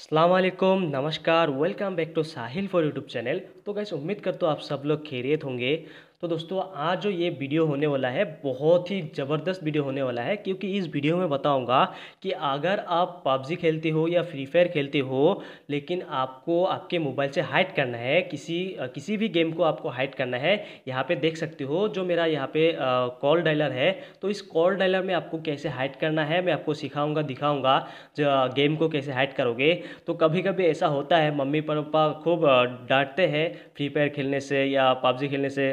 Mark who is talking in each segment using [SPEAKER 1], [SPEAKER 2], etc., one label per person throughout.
[SPEAKER 1] अल्लाम नमस्कार welcome back to Sahil for YouTube channel तो गैस उम्मीद कर हूँ आप सब लोग खेरियत होंगे तो दोस्तों आज जो ये वीडियो होने वाला है बहुत ही ज़बरदस्त वीडियो होने वाला है क्योंकि इस वीडियो में बताऊंगा कि अगर आप पबजी खेलते हो या फ्री फायर खेलते हो लेकिन आपको आपके मोबाइल से हाइड करना है किसी किसी भी गेम को आपको हाइड करना है यहाँ पे देख सकते हो जो मेरा यहाँ पे कॉल डायलर है तो इस कॉल डायलर में आपको कैसे हाइड करना है मैं आपको सिखाऊँगा दिखाऊँगा गेम को कैसे हाइड करोगे तो कभी कभी ऐसा होता है मम्मी पापा खूब डांटते हैं फ्री फायर खेलने से या पबजी खेलने से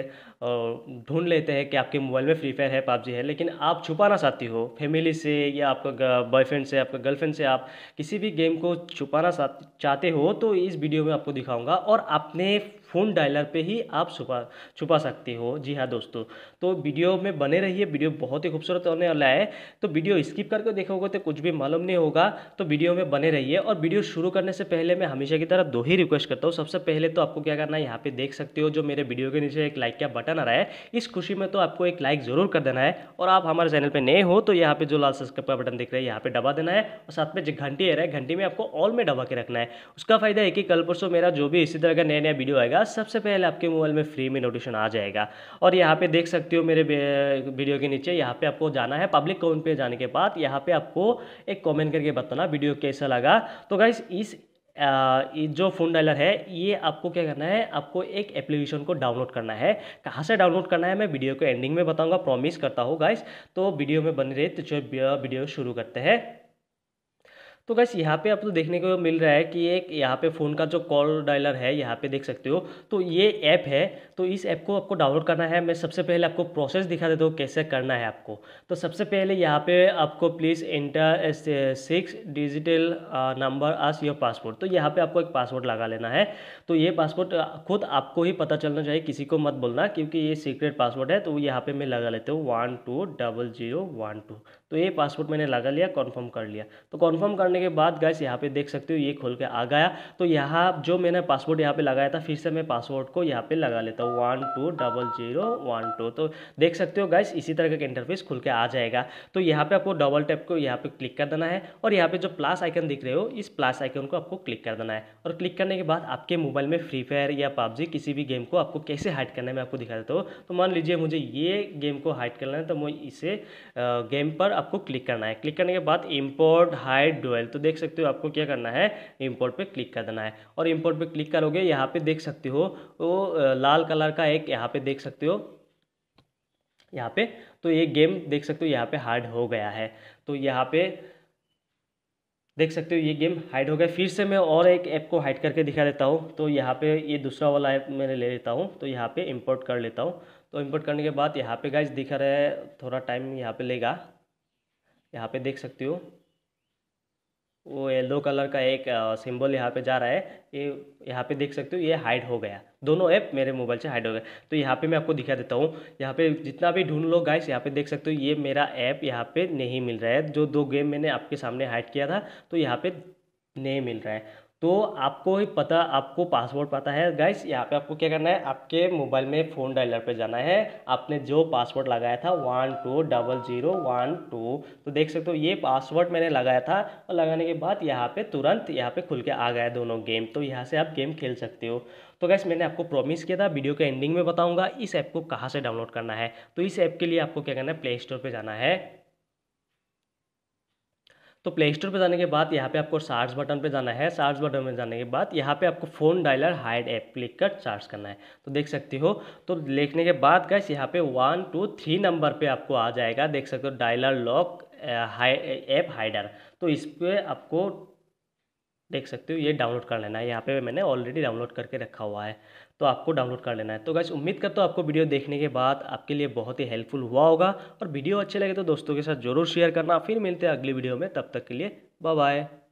[SPEAKER 1] ढूंढ लेते हैं कि आपके मोबाइल में फ्री फायर है पबजी है लेकिन आप छुपाना चाहती हो फैमिली से या आपका बॉयफ्रेंड से आपका गर्लफ्रेंड से आप किसी भी गेम को छुपाना चाहते हो तो इस वीडियो में आपको दिखाऊंगा और अपने फ़ोन डायलर पे ही आप छुपा छुपा सकते हो जी हाँ दोस्तों तो वीडियो में बने रहिए वीडियो बहुत ही खूबसूरत होने वाला है तो वीडियो स्किप करके देखोगे तो कुछ भी मालूम नहीं होगा तो वीडियो में बने रहिए और वीडियो शुरू करने से पहले मैं हमेशा की तरह दो ही रिक्वेस्ट करता हूँ सबसे पहले तो आपको क्या करना है यहाँ पे देख सकते हो जो मेरे वीडियो के नीचे एक लाइक का बटन आ रहा है इस खुशी में तो आपको एक लाइक ज़रूर कर देना है और आप हमारे चैनल पर नए हो तो यहाँ पर जो लाल सब्सक्राइब का बटन दिख रहा है यहाँ पर दबा देना है और साथ में जो घंटी आ रहा है घंटी में आपको ऑल में डबा के रखना है उसका फायदा है कि कल परसों मेरा जो भी इसी तरह का नया नया वीडियो आएगा जाएगा सबसे पहले आपके मोबाइल में फ्री में नोटिफिकेशन आ जाएगा और यहाँ पे देख सकते हो मेरे वीडियो के नीचे यहाँ पे आपको जाना है पब्लिक कॉमेंट पे जाने के बाद यहाँ पे आपको एक कमेंट करके बताना वीडियो कैसा लगा तो गाइस इस आ, जो फ़ोन डायलर है ये आपको क्या करना है आपको एक एप्लीकेशन को डाउनलोड करना है कहाँ से डाउनलोड करना है मैं वीडियो को एंडिंग में बताऊंगा प्रॉमिस करता हूँ गाइस तो वीडियो में बने रहे तो चलो वीडियो शुरू करते हैं तो बस यहाँ पे आप तो देखने को मिल रहा है कि एक यहाँ पे फ़ोन का जो कॉल डायलर है यहाँ पे देख सकते हो तो ये ऐप है तो इस ऐप को आपको डाउनलोड करना है मैं सबसे पहले आपको प्रोसेस दिखा देता हूँ कैसे करना है आपको तो सबसे पहले यहाँ पे आपको please enter six digital number as your passport तो यहाँ पर आपको एक पासवर्ड लगा लेना है तो ये पासपोर्ट खुद आपको ही पता चलना चाहिए किसी को मत बोलना क्योंकि ये सीक्रेट पासवर्ड है तो यहाँ पर मैं लगा लेता हूँ one two double zero one two तो ये पासवर्ड मैंने लगा लिया कन्फर्म कर लिया तो कन्फर्म करने करने के बाद गैस यहाँ पे देख सकते हो ये खोल के आ गया तो यहाँ जो मैंने पासवर्ड यहाँ पे लगाया था फिर से मैं पासवर्ड को यहाँ पे लगा लेता हूँ one two double zero one two तो देख सकते हो गैस इसी तरह का इंटरफेस खुल के आ जाएगा तो यहाँ पे आपको डबल टैप को यहाँ पे क्लिक कर देना है और यहाँ पे जो प्लस आइकन दिख रहे हो इस प्लस आइकन को आपको क्लिक कर देना है और क्लिक करने के बाद आपके मोबाइल में फ्री फायर या पबजी किसी भी गेम को आपको कैसे हाइड करना है मैं आपको दिखा देता हूँ तो मान लीजिए मुझे ये गेम को हाइड करना है तो मैं इसे गेम पर आपको क्लिक करना है क्लिक करने के बाद इम्पोर्ट हाइड डुअल तो देख सकते हो आपको क्या करना है इम्पोर्ट पे क्लिक कर देना है और इम्पोर्ट पे क्लिक करोगे यहाँ पे देख सकते हो वो लाल कलर का एक यहाँ पे देख सकते हो यहाँ पे तो ये गेम देख सकते हो यहाँ पे हार्ड हो गया है तो यहाँ पे देख सकते हो ये गेम हाइड हो गया फिर से मैं और एक ऐप को हाइड करके दिखा देता हूँ तो यहाँ पे ये दूसरा वाला ऐप मैंने ले लेता हूँ तो यहाँ पे इंपोर्ट कर लेता हूँ तो इंपोर्ट करने के बाद यहाँ पे गाइज दिखा रहा है थोड़ा टाइम यहाँ पे लेगा यहाँ पे देख सकते हो वो येलो कलर का एक सिंबल यहाँ पे जा रहा है ये यहाँ पे देख सकते हो ये हाइड हो गया दोनों ऐप मेरे मोबाइल से हाइड हो गया तो यहाँ पे मैं आपको दिखा देता हूँ यहाँ पे जितना भी ढूंढ लो गाइस यहाँ पे देख सकते हो ये मेरा ऐप यहाँ पे नहीं मिल रहा है जो दो गेम मैंने आपके सामने हाइड किया था तो यहाँ पे नहीं मिल रहा है तो आपको ही पता आपको पासवर्ड पता है गाइस यहाँ पे आपको क्या करना है आपके मोबाइल में फ़ोन डायलर पे जाना है आपने जो पासवर्ड लगाया था one two double zero one two तो देख सकते हो ये पासवर्ड मैंने लगाया था और लगाने के बाद यहाँ पे तुरंत यहाँ पे खुल के आ गया दोनों गेम तो यहाँ से आप गेम खेल सकते हो तो गैस मैंने आपको प्रॉमिस किया था वीडियो के एंडिंग में बताऊँगा इस ऐप को कहाँ से डाउनलोड करना है तो इस ऐप के लिए आपको क्या करना है प्ले स्टोर पर जाना है तो प्ले स्टोर पर जाने के बाद यहाँ पे आपको सार्च बटन पे जाना है सार्च बटन में जाने के बाद यहाँ पे आपको phone dialer hide app click कर चार्ज करना है तो देख सकते हो तो लिखने के बाद गैस यहाँ पे वन टू थ्री नंबर पे आपको आ जाएगा देख सकते हो dialer lock hide app hider तो इस पर आपको देख सकते हो ये डाउनलोड कर लेना है यहाँ पे मैंने ऑलरेडी डाउनलोड करके रखा हुआ है तो आपको डाउनलोड कर लेना है तो गैस उम्मीद करता हूँ आपको वीडियो देखने के बाद आपके लिए बहुत ही हेल्पफुल हुआ होगा और वीडियो अच्छे लगे तो दोस्तों के साथ जरूर शेयर करना फिर मिलते हैं अगली वीडियो में तब तक के लिए बाय बाय